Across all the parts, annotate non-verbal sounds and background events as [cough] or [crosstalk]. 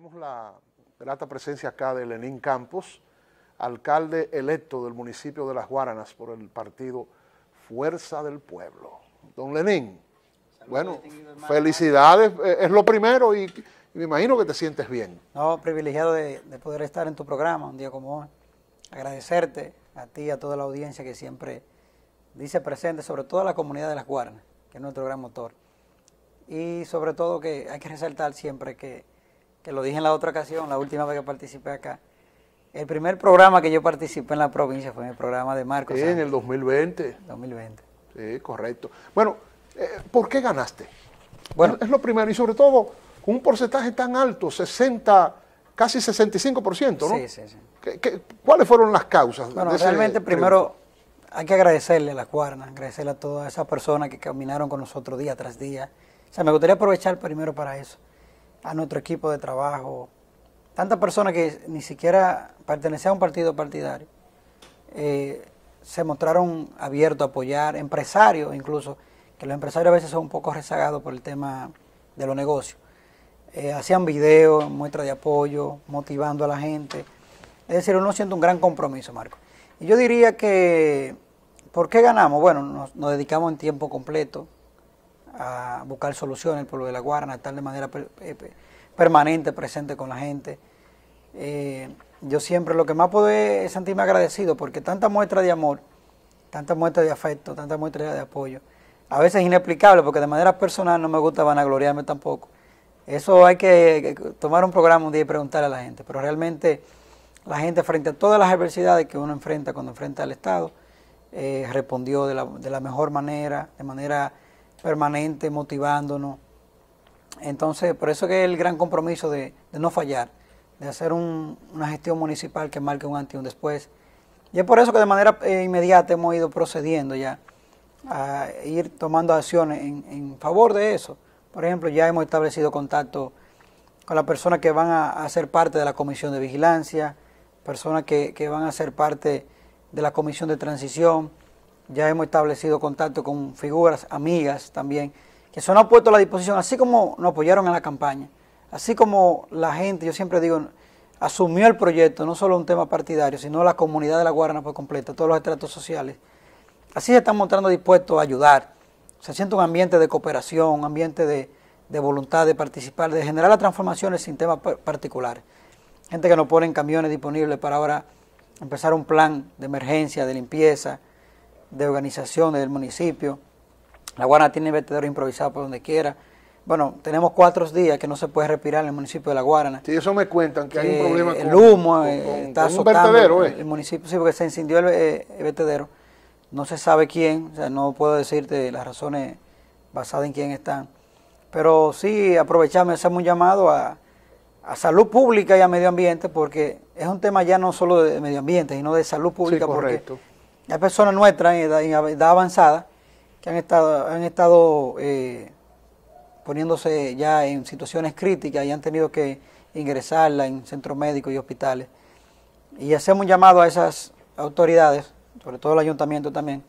Tenemos la grata presencia acá de Lenín Campos, alcalde electo del municipio de Las Guaranas por el partido Fuerza del Pueblo. Don Lenín, bueno, felicidades, eh, es lo primero y, me imagino que te sientes bien. No, privilegiado de, de poder estar en tu programa un día como hoy. Agradecerte a ti y a toda la audiencia que siempre dice presente, sobre todo a la comunidad de Las Guaranas, que es nuestro gran motor. Y sobre todo que hay que resaltar siempre que que lo dije en la otra ocasión, la última vez que participé acá. El primer programa que yo participé en la provincia fue en el programa de Marcos. Sí, en el 2020. 2020. Sí, correcto. Bueno, eh, ¿por qué ganaste? Bueno, es, lo primero y sobre todo un porcentaje tan alto, 60, casi 65%, ¿no? Sí, sí, sí. cuáles fueron las causas? Bueno, realmente primero hay que agradecerle a la cuarna, agradecerle a todas esas personas que caminaron con nosotros día tras día. O sea, me gustaría aprovechar primero para eso a nuestro equipo de trabajo, tantas personas que ni siquiera pertenecían a un partido partidario, eh, se mostraron abiertos a apoyar, empresarios incluso, que los empresarios a veces son un poco rezagados por el tema de los negocios. Eh, hacían videos, muestras de apoyo, motivando a la gente. Es decir, uno siente un gran compromiso, Marco. Y yo diría que, ¿por qué ganamos? Bueno, nos, nos dedicamos en tiempo completo, a buscar soluciones, por lo de la Guarna, estar de manera eh, permanente, presente con la gente. Eh, yo siempre lo que más puedo es sentirme agradecido porque tanta muestra de amor, tanta muestra de afecto, tanta muestra de apoyo, a veces inexplicable porque de manera personal no me gusta vanagloriarme tampoco. Eso hay que tomar un programa un día y preguntar a la gente, pero realmente la gente frente a todas las adversidades que uno enfrenta cuando enfrenta al Estado, eh, respondió de la mejor manera, de manera permanente, motivándonos. Entonces, por eso que es el gran compromiso de, no fallar, de hacer una gestión municipal que marque un antes y un después. Y es por eso que de manera eh, inmediata hemos ido procediendo ya a ir tomando acciones en, favor de eso. Por ejemplo, ya hemos establecido contacto con las personas que van a, ser parte de la comisión de vigilancia, personas que van a ser parte de la comisión de transición, ya hemos establecido contacto con figuras, amigas también, que se nos han puesto a la disposición, así como nos apoyaron en la campaña, así como la gente, yo siempre digo, asumió el proyecto, no solo un tema partidario, sino la comunidad de la Guarana por completa, todos los estratos sociales. Así se están mostrando dispuestos a ayudar. Se siente un ambiente de cooperación, un ambiente de, de voluntad de participar, de generar las transformaciones sin temas particulares. Gente que nos pone en camiones disponibles para ahora empezar un plan de emergencia, de limpieza, de organización del municipio. La guarana tiene vertedero improvisado por donde quiera. Bueno, tenemos cuatro días que no se puede respirar en el municipio de La Guarana. Sí, eso me cuentan, que, hay un eh, problema el humo. Eh, está con ¿eh? el, municipio, sí, porque se incendió el, vertedero. No se sabe quién, o sea, no puedo decirte las razones basadas en quién están. Pero sí, aprovechamos hacemos un llamado a, salud pública y a medio ambiente, porque es un tema ya no solo de medio ambiente, sino de salud pública, sí, porque hay personas nuestras en edad, avanzada que han estado, han estado eh, poniéndose ya en situaciones críticas y han tenido que ingresarla en centros médicos y hospitales. Y hacemos un llamado a esas autoridades, sobre todo el ayuntamiento también,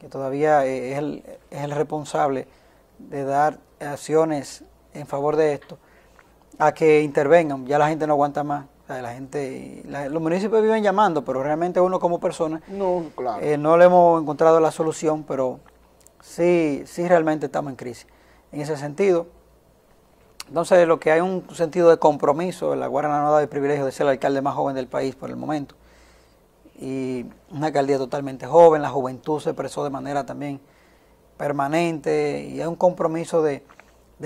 que todavía eh, es el responsable de dar acciones en favor de esto, a que intervengan. Ya la gente no aguanta más la gente, los municipios viven llamando, pero realmente uno como persona eh, no, le hemos encontrado la solución, pero sí, sí realmente estamos en crisis en ese sentido. Entonces, lo que hay un sentido de compromiso, la Guarana no dado el privilegio de ser el alcalde más joven del país por el momento. Y una alcaldía totalmente joven, la juventud se expresó de manera también permanente y hay un compromiso de,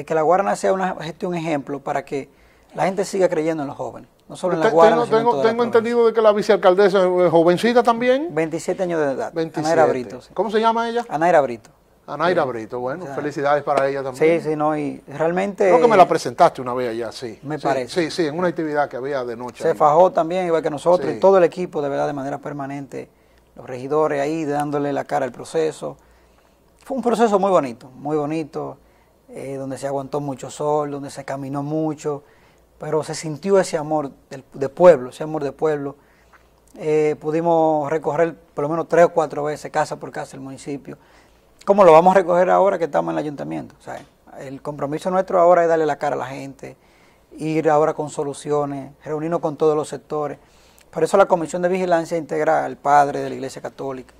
que la Guarana sea una gestión ejemplo para que la gente siga creyendo en los jóvenes. Tengo, tengo, entendido de que la vicealcaldesa es jovencita también. 27 años de edad. Anaira Brito. ¿Cómo se llama ella? Anaira Brito. Anaira Brito, bueno, felicidades para ella también. Sí, sí, no, y realmente... Creo que me la presentaste una vez allá, sí. Me parece. Sí, sí, en una actividad que había de noche. Se fajó también, igual que nosotros, y todo el equipo, de verdad, de manera permanente, los regidores ahí dándole la cara al proceso. Fue un proceso muy bonito, muy bonito, eh, donde se aguantó mucho sol, donde se caminó mucho, pero se sintió ese amor de, pueblo, ese amor de pueblo. Eh, pudimos recorrer por lo menos tres o cuatro veces, casa por casa, el municipio. ¿Cómo lo vamos a recoger ahora que estamos en el ayuntamiento? el compromiso nuestro ahora es darle la cara a la gente, ir ahora con soluciones, reunirnos con todos los sectores. Por eso la Comisión de Vigilancia integra al padre de la Iglesia Católica,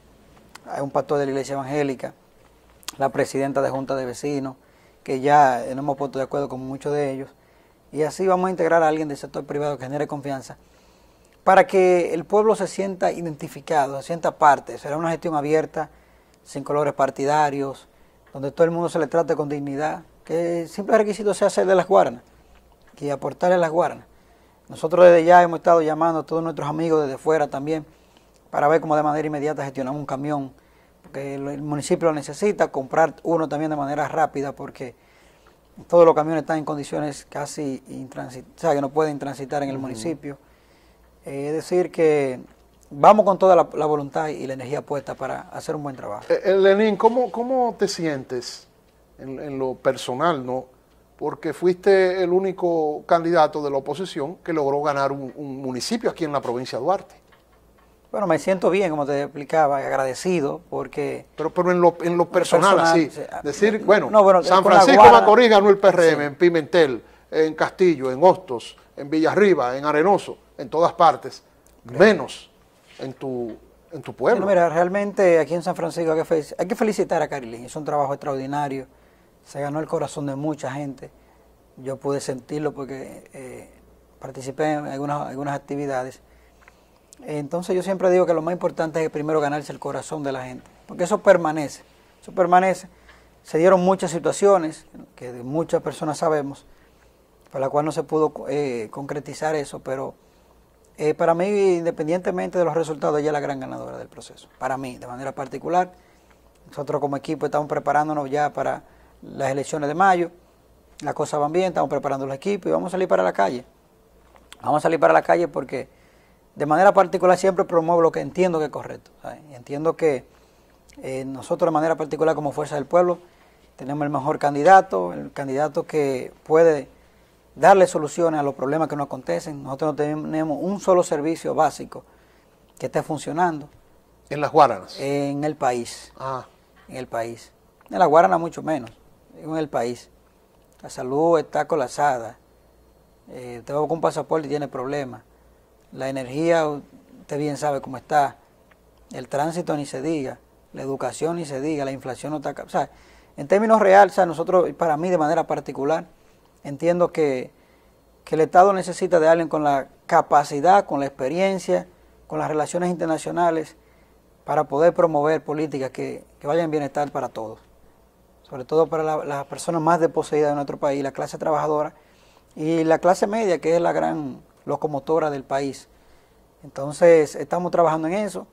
hay un pastor de la Iglesia Evangélica, la presidenta de Junta de Vecinos, que ya nos hemos puesto de acuerdo con muchos de ellos, y así vamos a integrar a alguien del sector privado que genere confianza para que el pueblo se sienta identificado, se sienta parte. Será una gestión abierta, sin colores partidarios, donde todo el mundo se le trate con dignidad, que el simple requisito sea ser de las guarnas, y aportarle las guarnas. Nosotros desde ya hemos estado llamando a todos nuestros amigos desde fuera también para ver cómo de manera inmediata gestionamos un camión, porque el municipio lo necesita, comprar uno también de manera rápida, porque todos los camiones están en condiciones casi intransitables, o sea, que no pueden transitar en el municipio. Eh, es decir, que vamos con toda la, voluntad y la energía puesta para hacer un buen trabajo. Eh, eh, Lenín, ¿cómo, ¿cómo, te sientes en, lo personal, no? Porque fuiste el único candidato de la oposición que logró ganar un, un municipio aquí en la provincia de Duarte. Bueno, me siento bien, como te explicaba, agradecido porque... Pero, en, lo, en lo personal, ah, decir, bueno, no, San Francisco Macorís ganó el PRM en Pimentel, en Castillo, en Hostos, en Villarriba, en Arenoso, en todas partes, menos en tu, en tu pueblo. mira, realmente aquí en San Francisco hay que, hay que felicitar a Carilín, es un trabajo extraordinario, se ganó el corazón de mucha gente. Yo pude sentirlo porque eh, participé en algunas, algunas actividades entonces yo siempre digo que lo más importante es primero ganarse el corazón de la gente, porque eso permanece, eso permanece. Se dieron muchas situaciones que de muchas personas sabemos, para la cual no se pudo eh, concretizar eso, pero eh, para mí, independientemente de los resultados, ella es la gran ganadora del proceso. Para mí, de manera particular, nosotros como equipo estamos preparándonos ya para las elecciones de mayo, las cosas van bien, estamos preparando los equipos y vamos a salir para la calle. Vamos a salir para la calle porque de manera particular siempre promuevo lo que entiendo que es correcto. entiendo que eh, nosotros de manera particular como Fuerza del Pueblo tenemos el mejor candidato, el candidato que puede darle soluciones a los problemas que nos acontecen. Nosotros no tenemos un solo servicio básico que esté funcionando. ¿En las Guaranas? En el país. Ah. En el país. En las Guaranas mucho menos, en el país. La salud está colapsada. Eh, usted con un pasaporte y tiene problemas. La energía, usted bien sabe cómo está. El tránsito ni se diga, la educación ni se diga, la inflación no está... O sea, en términos reales, o sea, nosotros, para mí de manera particular, entiendo que, el Estado necesita de alguien con la capacidad, con la experiencia, con las relaciones internacionales, para poder promover políticas que, que vayan bienestar para todos, sobre todo para las personas más desposeídas de nuestro país, la clase trabajadora y la clase media, que es la gran locomotora del país. Entonces, estamos trabajando en eso.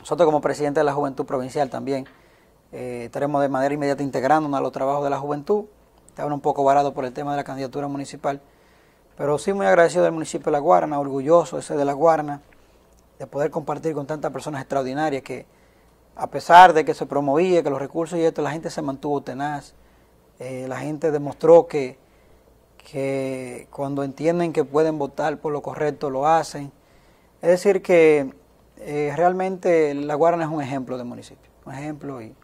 Nosotros como presidente de la Juventud Provincial también eh, estaremos de manera inmediata integrándonos a los trabajos de la juventud. Estamos un poco varados por el tema de la candidatura municipal, pero sí muy agradecido del municipio de La Guarna, orgulloso ese de La Guarna, de poder compartir con tantas personas extraordinarias que a pesar de que se promovía, que los recursos y esto, la gente se mantuvo tenaz, eh, la gente demostró que que cuando entienden que pueden votar por lo correcto lo hacen. Es decir, que eh, realmente La Guarana es un ejemplo de municipio, un ejemplo y,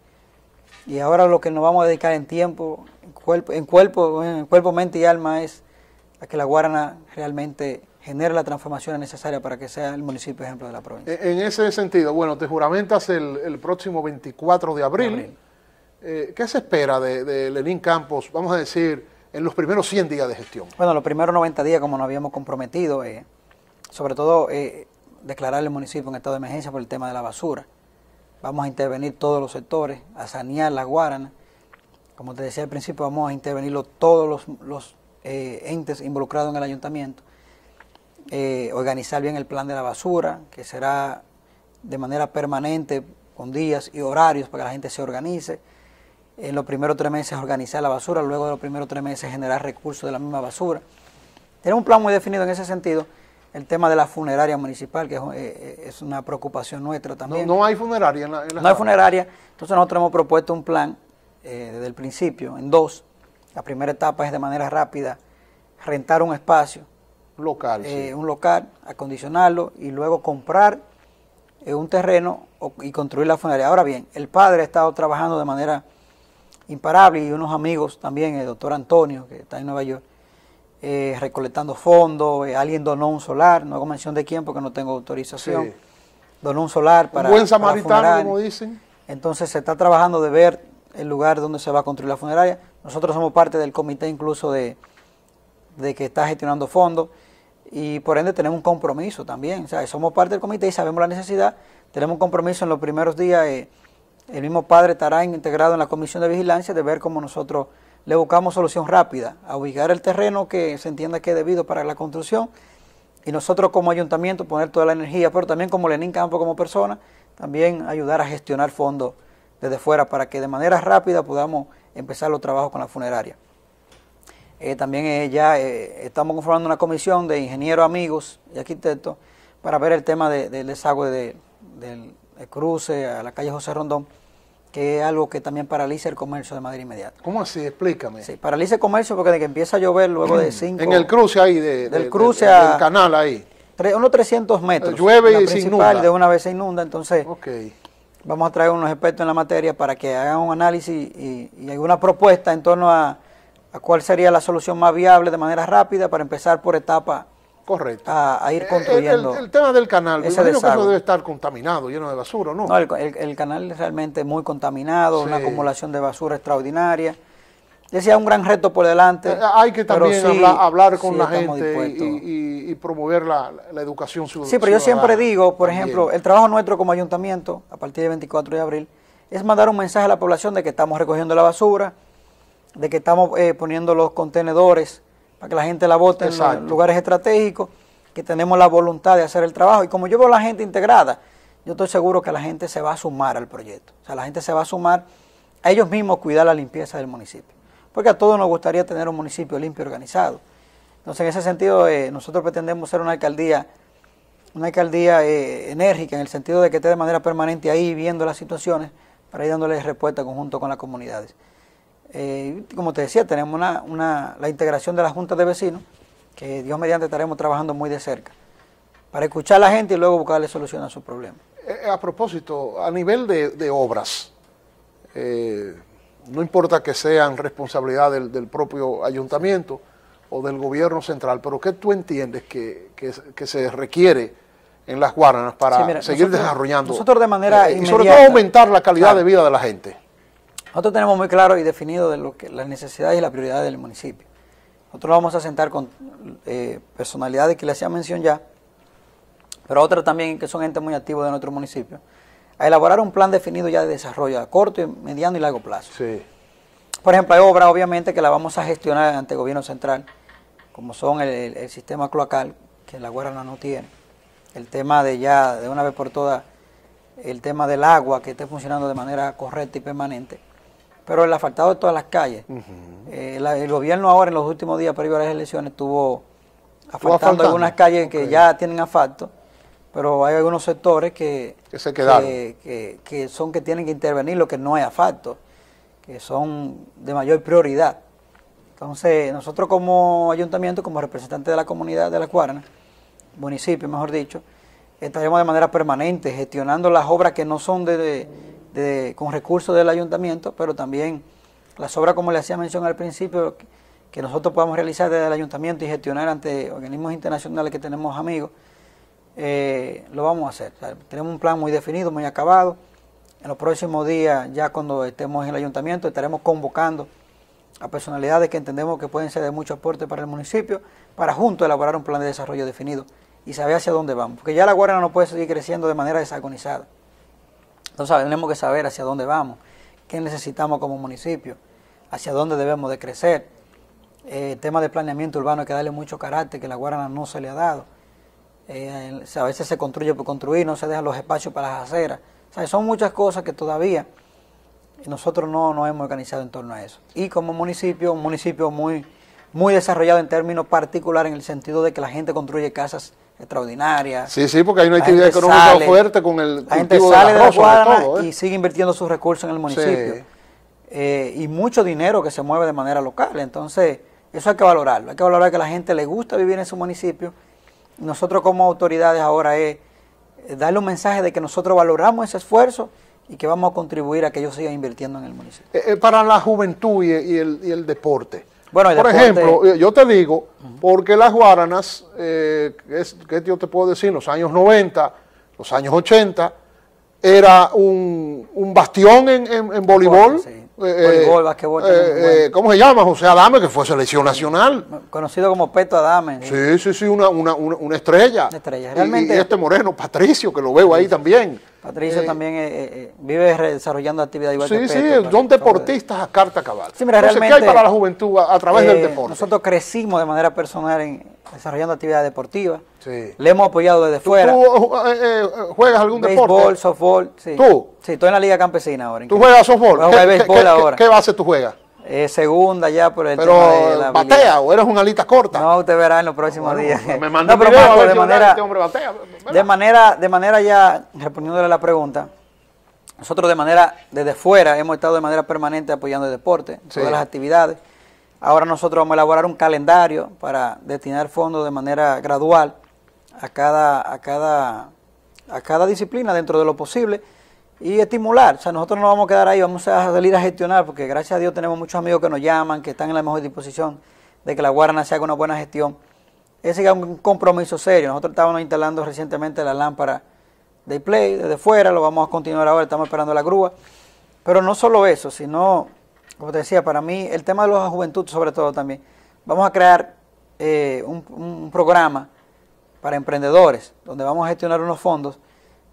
y ahora lo que nos vamos a dedicar en tiempo, en cuerpo, en cuerpo, en cuerpo, mente y alma es a que La Guarana realmente genere la transformación necesaria para que sea el municipio ejemplo de la provincia. E, en ese sentido, bueno, te juramentas el, el próximo 24 de abril. Eh, ¿Qué se espera de, de Lenín Campos? Vamos a decir en los primeros 100 días de gestión? Bueno, los primeros 90 días, como nos habíamos comprometido, eh, sobre todo eh, declarar el municipio en estado de emergencia por el tema de la basura. Vamos a intervenir todos los sectores, a sanear la guarana. Como te decía al principio, vamos a intervenir... todos los, eh, entes involucrados en el ayuntamiento. organizar bien el plan de la basura, que será de manera permanente, con días y horarios para que la gente se organice en los primeros tres meses organizar la basura, luego de los primeros tres meses generar recursos de la misma basura. Tiene un plan muy definido en ese sentido. El tema de la funeraria municipal, que es, eh, eh, una preocupación nuestra también. No, hay funeraria en la, No hay funeraria. Entonces nosotros hemos propuesto un plan eh, desde el principio, en dos. La primera etapa es de manera rápida rentar un espacio. Local. Un local, acondicionarlo y luego comprar un terreno y construir la funeraria. Ahora bien, el padre ha estado trabajando de manera imparable y unos amigos también, el doctor Antonio, que está en Nueva York, eh, recolectando fondos, eh, alguien donó un solar, no hago mención de quién porque no tengo autorización, donó un solar para... buen samaritano, como dicen. Entonces se está trabajando de ver el lugar donde se va a construir la funeraria. Nosotros somos parte del comité incluso de, de que está gestionando fondos y por ende tenemos un compromiso también. O sea, somos parte del comité y sabemos la necesidad. Tenemos un compromiso en los primeros días. Eh, el mismo padre estará integrado en la comisión de vigilancia de ver cómo nosotros le buscamos solución rápida, a ubicar el terreno que se entienda que es debido para la construcción y nosotros como ayuntamiento poner toda la energía, pero también como Lenín Campo como persona, también ayudar a gestionar fondos desde fuera para que de manera rápida podamos empezar los trabajos con la funeraria. Eh, también eh, ya eh, estamos conformando una comisión de ingenieros amigos y arquitectos para ver el tema del desagüe del el eh, cruce, a la calle José Rondón, que es algo que también paraliza el comercio de Madrid inmediato. ¿Cómo así? Explícame. Sí, paraliza el comercio porque de que empieza a llover luego de [clears throat] cinco... En el cruce ahí, de, del cruce canal ahí. unos 300 metros. Llueve y se inunda. de una vez se inunda, entonces... Okay. Vamos a traer unos expertos en la materia para que hagan un análisis y, y alguna propuesta en torno a, a cuál sería la solución más viable de manera rápida para empezar por etapa Correcto. A, ir eh, construyendo. El, tema del canal, me que debe estar contaminado, lleno de basura, ¿no? No, el, canal es realmente muy contaminado, una acumulación de basura extraordinaria. Decía, un gran reto por delante. Eh, hay que también hablar, con la gente y, promover la, educación ciudadana. Sí, pero yo siempre digo, por ejemplo, el trabajo nuestro como ayuntamiento, a partir del 24 de abril, es mandar un mensaje a la población de que estamos recogiendo la basura, de que estamos eh, poniendo los contenedores para que la gente la vote en lugares estratégicos, que tenemos la voluntad de hacer el trabajo. Y como yo veo la gente integrada, yo estoy seguro que la gente se va a sumar al proyecto. O sea, la gente se va a sumar a ellos mismos cuidar la limpieza del municipio. Porque a todos nos gustaría tener un municipio limpio y organizado. Entonces, en ese sentido, eh, nosotros pretendemos ser una alcaldía, una alcaldía eh, enérgica, en el sentido de que esté de manera permanente ahí viendo las situaciones para ir dándole respuesta conjunto con las comunidades. Eh, como te decía, tenemos la integración de la Junta de vecinos, que Dios mediante estaremos trabajando muy de cerca, para escuchar a la gente y luego buscarle solución a su problema eh, eh, a propósito, a nivel de, obras, no importa que sean responsabilidad del, propio ayuntamiento o del gobierno central, pero ¿qué tú entiendes que, se requiere? en las Guaranas para seguir desarrollando. Y sobre todo aumentar la calidad de vida de la gente. Nosotros tenemos muy claro y definido de lo que, las necesidades y las prioridades del municipio. Nosotros vamos a sentar con eh, personalidades que le hacía mención ya, pero otras también que son gente muy activos de nuestro municipio, a elaborar un plan definido ya de desarrollo a corto, mediano y largo plazo. Sí. Por ejemplo, hay obras obviamente que la vamos a gestionar ante el gobierno central, como son el, sistema cloacal, que la guerra no tiene. El tema de ya, de una vez por todas, el tema del agua que esté funcionando de manera correcta y permanente pero el asfaltado de todas las calles. Eh, el gobierno ahora, en los últimos días previos a las elecciones, estuvo asfaltando, algunas calles que ya tienen asfalto, pero hay algunos sectores que, que se quedaron. Que, son que tienen que intervenir lo que no es asfalto, que son de mayor prioridad. Entonces, nosotros como ayuntamiento, como representante de la comunidad de La Cuarna, municipio mejor dicho, estaremos de manera permanente gestionando las obras que no son de con recursos del ayuntamiento, pero también las obras, como le hacía mención al principio, que nosotros podamos realizar desde el ayuntamiento y gestionar ante organismos internacionales que tenemos amigos, eh, lo vamos a hacer. tenemos un plan muy definido, muy acabado. En los próximos días, ya cuando estemos en el ayuntamiento, estaremos convocando a personalidades que entendemos que pueden ser de mucho aporte para el municipio, para juntos elaborar un plan de desarrollo definido y saber hacia dónde vamos. Porque ya la guardia no puede seguir creciendo de manera desagonizada. Entonces tenemos que saber hacia dónde vamos, qué necesitamos como municipio, hacia dónde debemos de crecer. el eh, tema de planeamiento urbano que darle mucho carácter que la Guarana no se le ha dado. Eh, a veces se construye por construir, no se dejan los espacios para las aceras. O sea, son muchas cosas que todavía nosotros no nos hemos organizado en torno a eso. Y como municipio, un municipio muy, muy desarrollado en términos particulares, en el sentido de que la gente construye casas extraordinaria. Sí, sí, porque hay una actividad económica fuerte con el la sale de la, cuadra y ¿eh? sigue invirtiendo sus recursos en el municipio. Eh, y mucho dinero que se mueve de manera local. Entonces, eso hay que valorarlo. Hay que valorar que a la gente le gusta vivir en su municipio. Nosotros como autoridades ahora es eh, darle un mensaje de que nosotros valoramos ese esfuerzo y que vamos a contribuir a que ellos sigan invirtiendo en el municipio. para la juventud y, el, y el deporte. Bueno, por ejemplo, eh, yo te digo, porque las guaranas, eh, es, ¿qué yo te puedo decir? Los años 90, los años 80, era un, bastión en, voleibol. Eh, eh, voleibol, ¿Cómo se llama? José Adame, que fue selección nacional. Conocido como Peto Adame. Sí, sí, sí, una, una, una, estrella. realmente. y, este moreno, Patricio, que lo veo ahí también. Patricio eh, también eh, eh, vive desarrollando actividad igual Sí, sí, son deportistas a carta cabal. Sí, mira, ¿qué hay para la juventud a, través del deporte? Nosotros crecimos de manera personal en, desarrollando actividad deportiva. Sí. Le hemos apoyado desde fuera. ¿Tú juegas algún deporte? Béisbol, softball. Sí. ¿Tú? Sí, estoy en la Liga Campesina ahora. ¿Tú juegas softball? béisbol ahora. qué base tú juegas? eh, segunda ya por el tema de la batea o eres una alita corta. No, usted verá en los próximos días. Me mandó [laughs] no, pero de manera, hombre batea. De manera, de manera ya respondiéndole la pregunta. Nosotros de manera desde fuera hemos estado de manera permanente apoyando el deporte, todas las actividades. Ahora nosotros vamos a elaborar un calendario para destinar fondos de manera gradual a cada a cada a cada disciplina dentro de lo posible y estimular. O sea, nosotros no vamos a quedar ahí, vamos a salir a gestionar, porque gracias a Dios tenemos muchos amigos que nos llaman, que están en la mejor disposición de que la Guarana se haga una buena gestión. Ese es un compromiso serio. Nosotros estábamos instalando recientemente la lámpara de play desde fuera, lo vamos a continuar ahora, estamos esperando la grúa. Pero no solo eso, sino, como te decía, para mí el tema de la juventud sobre todo también. Vamos a crear eh, un programa para emprendedores, donde vamos a gestionar unos fondos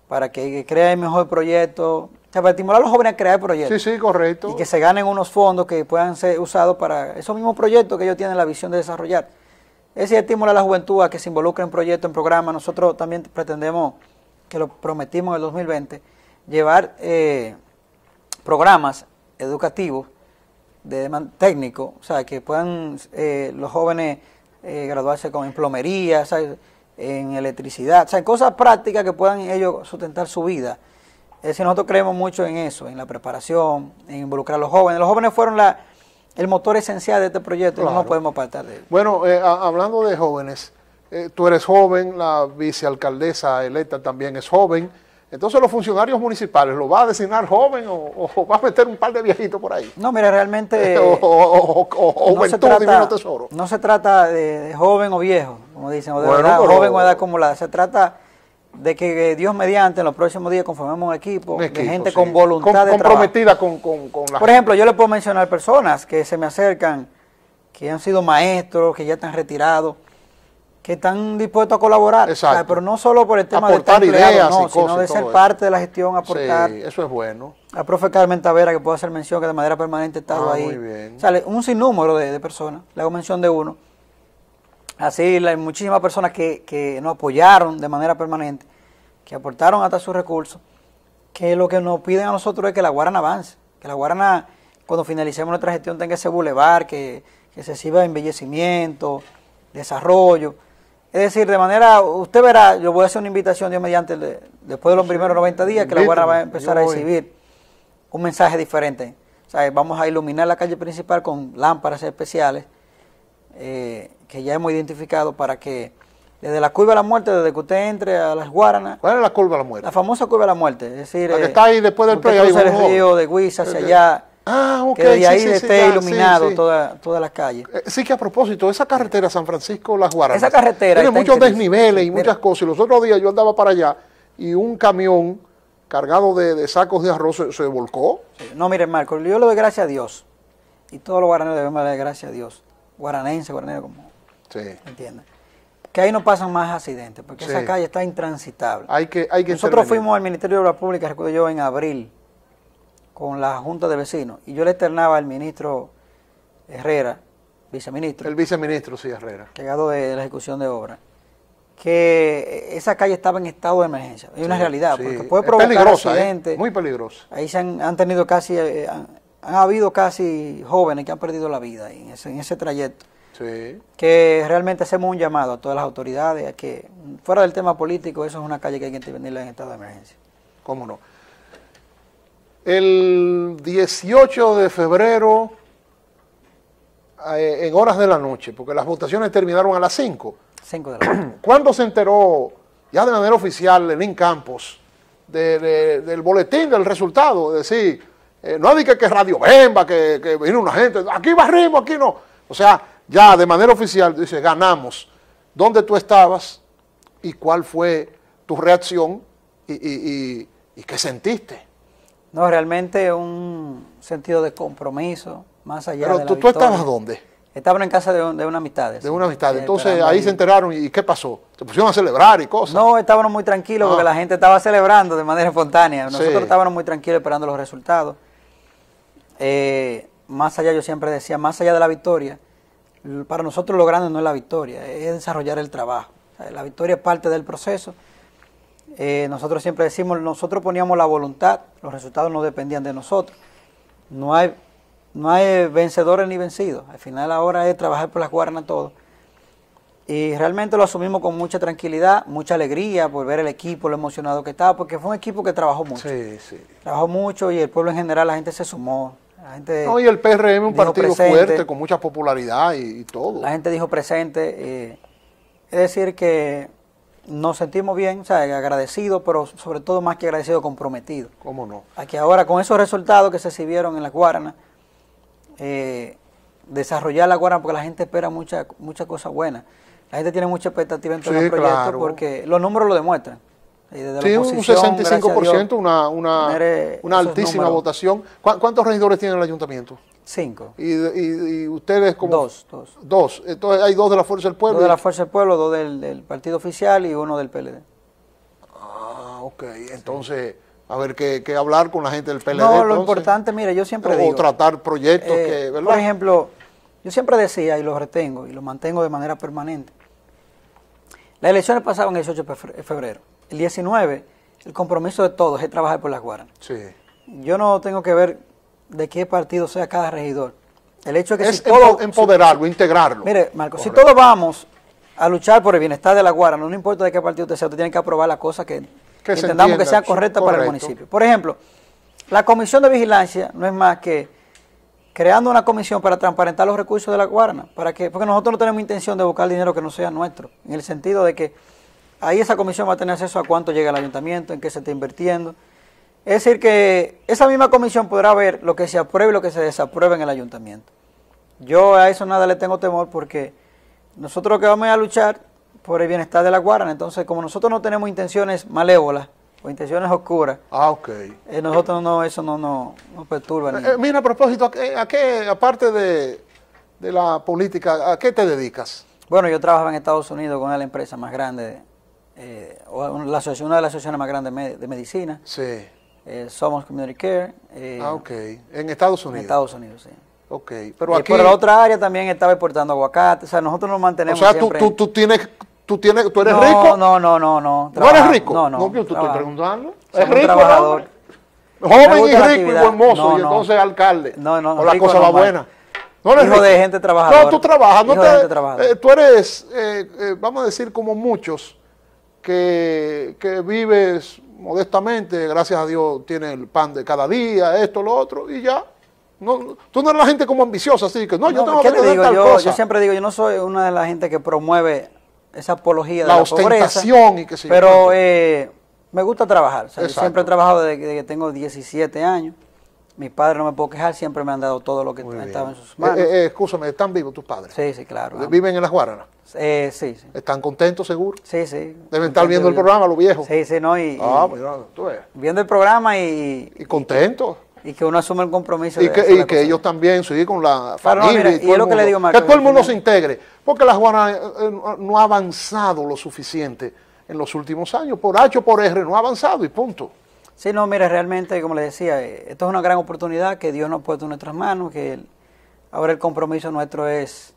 para que creen mejor proyectos, o sea, para estimular a los jóvenes a crear proyectos. Sí, sí, correcto. Y que se ganen unos fondos que puedan ser usados para esos mismos proyectos que ellos tienen la visión de desarrollar. Ese a la juventud a que se involucre en proyectos, en programas. Nosotros también pretendemos, que lo prometimos en el 2020, llevar eh, programas educativos de técnico, o sea, que puedan eh, los jóvenes eh, graduarse con en plomería, o en electricidad, o sea, en cosas prácticas que puedan ellos sustentar su vida. Es decir, nosotros creemos mucho en eso, en la preparación, en involucrar a los jóvenes. Los jóvenes fueron el motor esencial de este proyecto y no nos podemos apartar de ellos. Bueno, eh, hablando de jóvenes, eh, tú eres joven, la vicealcaldesa electa también es joven. Entonces los funcionarios municipales, ¿lo va a designar joven o, va a meter un par de viejitos por ahí? No, mire, realmente... [laughs] no No se trata de, joven o viejo, como dicen, o de edad, joven o edad acumulada. Se trata de que eh, Dios mediante en los próximos días conformemos un equipo, de gente con voluntad de comprometida con, con, con la Por ejemplo, yo le puedo mencionar personas que se me acercan, que han sido maestros, que ya están retirados, que están dispuestos a colaborar, pero no solo por el tema de estar ideas, sino de ser parte de la gestión, aportar. Sí, eso es bueno. Al profe Carmen Tavera, que puedo hacer mención, que de manera permanente ha estado ah, ahí. Muy bien. Sale un sinnúmero de, personas, le hago mención de uno. Así, hay muchísimas personas que, nos apoyaron de manera permanente, que aportaron hasta sus recursos, que lo que nos piden a nosotros es que la Guarana avance, que la Guarana, cuando finalicemos nuestra gestión, tenga ese bulevar, que, que se sirva de embellecimiento, desarrollo es decir, de manera, usted verá, yo voy a hacer una invitación, Dios mediante, después de los primeros 90 días, que la guarana va a empezar a recibir un mensaje diferente. O sea, vamos a iluminar la calle principal con lámparas especiales eh, que ya hemos identificado para que desde la curva de la muerte, desde que usted entre a las Guaranas. ¿Cuál es la curva de la muerte? La famosa curva de la muerte. Es decir, está ahí después del el río de Guisa hacia allá Ah, ok. Que de ahí sí, esté iluminado todas las calles calle. Eh, sí, que a propósito, esa carretera San Francisco-Las Guaraníes. Esa carretera. Tiene muchos desniveles y muchas cosas. Y los otros días yo andaba para allá y un camión cargado de, sacos de arroz se, volcó. No, miren, Marco, yo lo doy gracias a Dios. Y todos los guaraneros debemos darle gracias a Dios. Guaranense, guaranero, como. Sí. que ahí no pasan más accidentes, porque esa calle está intransitable. Hay que, hay que Nosotros fuimos al Ministerio de la Públicas, recuerdo yo, en abril, con la Junta de Vecinos. Y yo le externaba al ministro Herrera, viceministro. El viceministro, sí, Herrera. Llegado de, la ejecución de obra. Que esa calle estaba en estado de emergencia. Es una realidad, porque puede provocar ¿eh? accidentes. muy peligrosa. Ahí se han, tenido casi, eh, han, habido casi jóvenes que han perdido la vida en ese, en ese trayecto. Sí. Que realmente hacemos un llamado a todas las autoridades a que, fuera del tema político, eso es una calle que hay que intervenirla en estado de emergencia. ¿Cómo no? el 18 de febrero eh, en horas de la noche, porque las votaciones terminaron a las 5. 5 de la noche. [clears throat] ¿Cuándo se enteró, ya de manera oficial, Lenín Campos, del boletín del resultado? Eh, es decir, no hay que Radio Bemba, que, viene vino una gente, aquí barrimos, aquí no. O sea, ya de manera oficial dice, ganamos. ¿Dónde tú estabas y cuál fue tu reacción y qué sentiste? No, realmente un sentido de compromiso, más allá de la tú, estabas dónde? Estaban en casa de, de una amistad. De una Entonces ahí, se enteraron y ¿qué pasó? ¿Se pusieron a celebrar y cosas? No, estábamos muy tranquilos porque ah. la gente estaba celebrando de manera espontánea. Nosotros estábamos muy tranquilos esperando los resultados. Eh, más allá, yo siempre decía, más allá de la victoria, para nosotros lo grande no es la victoria, es desarrollar el trabajo. La victoria es parte del proceso eh, nosotros siempre decimos, nosotros poníamos la voluntad, los resultados no dependían de nosotros. No hay, no hay vencedores ni vencidos. Al final ahora es trabajar por las guarnas todo. Y realmente lo asumimos con mucha tranquilidad, mucha alegría por ver el equipo, lo emocionado que estaba, porque fue un equipo que trabajó mucho. Sí, sí. Trabajó mucho y el pueblo en general, la gente se sumó. no, y el PRM un partido fuerte, con mucha popularidad y, todo. La gente dijo presente. Eh, es decir, que nos sentimos bien, o sea, agradecidos, pero sobre todo más que agradecidos, comprometidos. ¿Cómo no? A que ahora con esos resultados que se recibieron en la Guarana, eh, desarrollar la Guarana, porque la gente espera muchas muchas cosas buenas. La gente tiene mucha expectativa en todo el proyecto porque los números lo demuestran sí, un 65%, una, altísima votación. ¿Cuántos regidores tiene el ayuntamiento? Cinco. ¿Y, ustedes como...? Dos, dos, dos. Entonces hay dos de la Fuerza del Pueblo. Dos de la Fuerza del Pueblo, dos del, partido oficial y uno del PLD. Ah, ok. Entonces... a ver qué, hablar con la gente del PLD. No, lo importante, mira, yo siempre o digo... O tratar proyectos eh, Por ejemplo, yo siempre decía, y lo retengo, y lo mantengo de manera permanente, las elecciones pasaban el 18 de febrero el 19, el compromiso de todos es trabajar por las guaranas. Sí. Yo no tengo que ver de qué partido sea cada regidor. El hecho es que es todo, empoderarlo, integrarlo. Mire, Marco, si todos vamos a luchar por el bienestar de la guarana, no importa de qué partido usted sea, usted tiene que aprobar la cosa que, entendamos que sea correcta para el municipio. Por ejemplo, la comisión de vigilancia no es más que creando una comisión para transparentar los recursos de la guarana. ¿Para que Porque nosotros no tenemos intención de buscar dinero que no sea nuestro, en el sentido de que Ahí esa comisión va a tener acceso a cuánto llega el ayuntamiento, en qué se está invirtiendo. Es decir, que esa misma comisión podrá ver lo que se apruebe y lo que se desapruebe en el ayuntamiento. Yo a eso nada le tengo temor porque nosotros lo que vamos a luchar por el bienestar de la Guarana, entonces como nosotros no tenemos intenciones malévolas o intenciones oscuras, ah, eh, nosotros no, eso no, no nos perturba. Eh, eh, mira, a propósito, ¿a qué, aparte de, la política, a qué te dedicas? Bueno, yo trabajo en Estados Unidos con la empresa más grande más eh, la asociación, una de las asociaciones más grandes de medicina. Sí. Eh, somos Community Care. Eh, ah, ok. En Estados Unidos. En Estados Unidos, sí. Ok, pero aquí... Por la otra área también estaba exportando aguacate, o sea, nosotros nos mantenemos O sea, tú, tú, tienes... ¿Tú, tienes, ¿Tú eres rico? No, no, no, no. ¿No eres rico? No, no. No, yo te estoy preguntando. ¿Es rico? Trabajador. Joven y rico y buen y entonces alcalde. No, no, O la cosa va buena. No eres Hijo rico. de gente trabajadora. No, tú trabajas. No te, eh, tú eres, eh, eh, vamos a decir, como muchos, que, vives modestamente, gracias a Dios tiene el pan de cada día, esto, lo otro, y ya. No, tú no eres la gente como ambiciosa, así que no, yo tengo que Tal siempre digo, yo no soy una de las gente que promueve esa apología de la, la ostentación y que se Pero eh, me gusta trabajar, yo siempre he trabajado desde que tengo 17 años. Mis padres no me puedo quejar, siempre me han dado todo lo que estaba en sus eh, manos. Eh, eh ¿están vivos tus padres? Sí, sí, claro. ¿Viven en la Guaranas? Eh, sí, sí. ¿Están contentos, seguro? Sí, sí. Deben estar viendo el programa, los viejos. Sí, sí, ¿no? Y, ah, pues, ah, Viendo el programa y... Y contentos. Y, que uno asuma el compromiso. Y que, y que ellos también, sí, con la familia. y es lo que le digo, Que todo el mundo se integre. Porque la Guaranas no ha avanzado lo suficiente en los últimos años. Por H o por R no ha avanzado y punto. Sí, no, mire, realmente, como le decía, eh, esto es una gran oportunidad que Dios nos ha puesto en nuestras manos, que ahora el compromiso nuestro es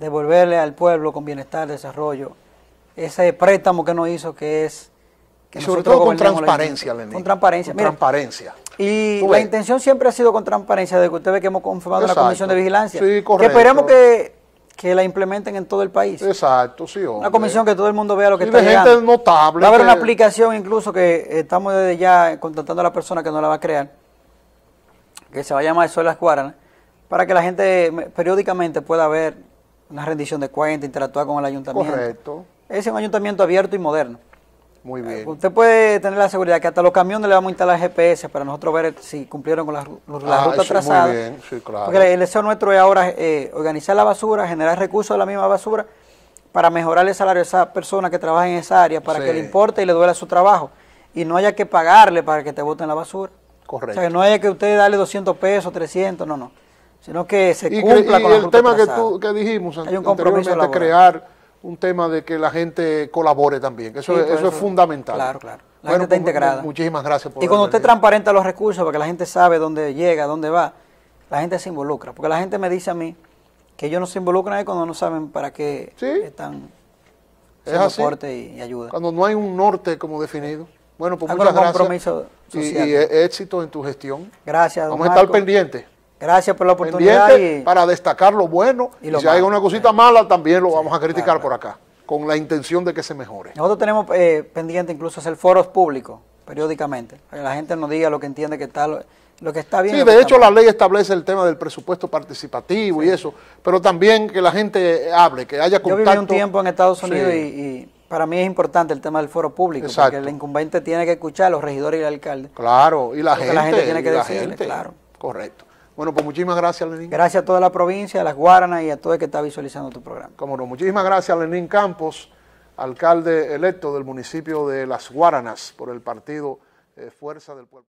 devolverle al pueblo con bienestar, desarrollo, ese préstamo que nos hizo que es... Que sobre todo con transparencia, Lenín. Con transparencia. Con transparencia. Y la intención siempre ha sido con transparencia, de que usted ve que hemos confirmado la Comisión de Vigilancia. Sí, correcto. Que esperemos que que la implementen en todo el país. Exacto, sí. Hombre. Una comisión que todo el mundo vea lo que sí, está de gente notable. Va a haber una aplicación incluso que eh, estamos desde ya contactando a la persona que nos la va a crear, que se va a llamar Eso de las Cuaranas, para que la gente periódicamente pueda ver una rendición de cuentas, interactuar con el ayuntamiento. Correcto. Es un ayuntamiento abierto y moderno. Eh, bien. Usted puede tener la seguridad que hasta los camiones le vamos a instalar GPS para nosotros ver si cumplieron con las ah, rutas trazadas. Porque el deseo nuestro es ahora eh, organizar la basura, generar recursos de la misma basura para mejorar el salario a esa persona que trabaja en esa área, para que le importe y le duela su trabajo. Y no haya que pagarle para que te boten la basura. Correcto. O sea, que no haya que usted darle 200 pesos, 300, no, no. Sino que se cumpla con la Y el tema que, dijimos Hay un compromiso crear un tema de que la gente colabore también, que eso, es, eso, es fundamental. Claro, claro. La gente está pues, integrada. Muchísimas gracias por Y cuando usted transparenta los recursos porque la gente sabe dónde llega, dónde va, la gente se involucra. Porque la gente me dice a mí que ellos no se involucran cuando no saben para qué están es aporte y, ayuda. Cuando no hay un norte como definido. Bueno, pues muchas gracias. Y, e-, éxito en tu gestión. Gracias. Don Vamos a estar pendientes. Gracias por la oportunidad. para destacar lo bueno. Y, lo si hay una cosita mala, también lo vamos a criticar por acá, con la intención de que se mejore. Nosotros tenemos eh, pendiente incluso hacer foros públicos periódicamente, para que la gente nos diga lo que entiende que está, lo, que está bien. Sí, de hecho la ley establece el tema del presupuesto participativo y eso, pero también que la gente hable, que haya contacto. Yo viví un tiempo en Estados Unidos y, para mí es importante el tema del foro público, porque el incumbente tiene que escuchar a los regidores y al alcalde. Claro, y la gente, tiene que decirle, claro. Correcto. Bueno, pues muchísimas gracias, Lenín. Gracias a toda la provincia, a las Guaranas y a todo el que está visualizando tu programa. Como no, muchísimas gracias, Lenín Campos, alcalde electo del municipio de Las Guaranas por el partido eh, Fuerza del Pueblo.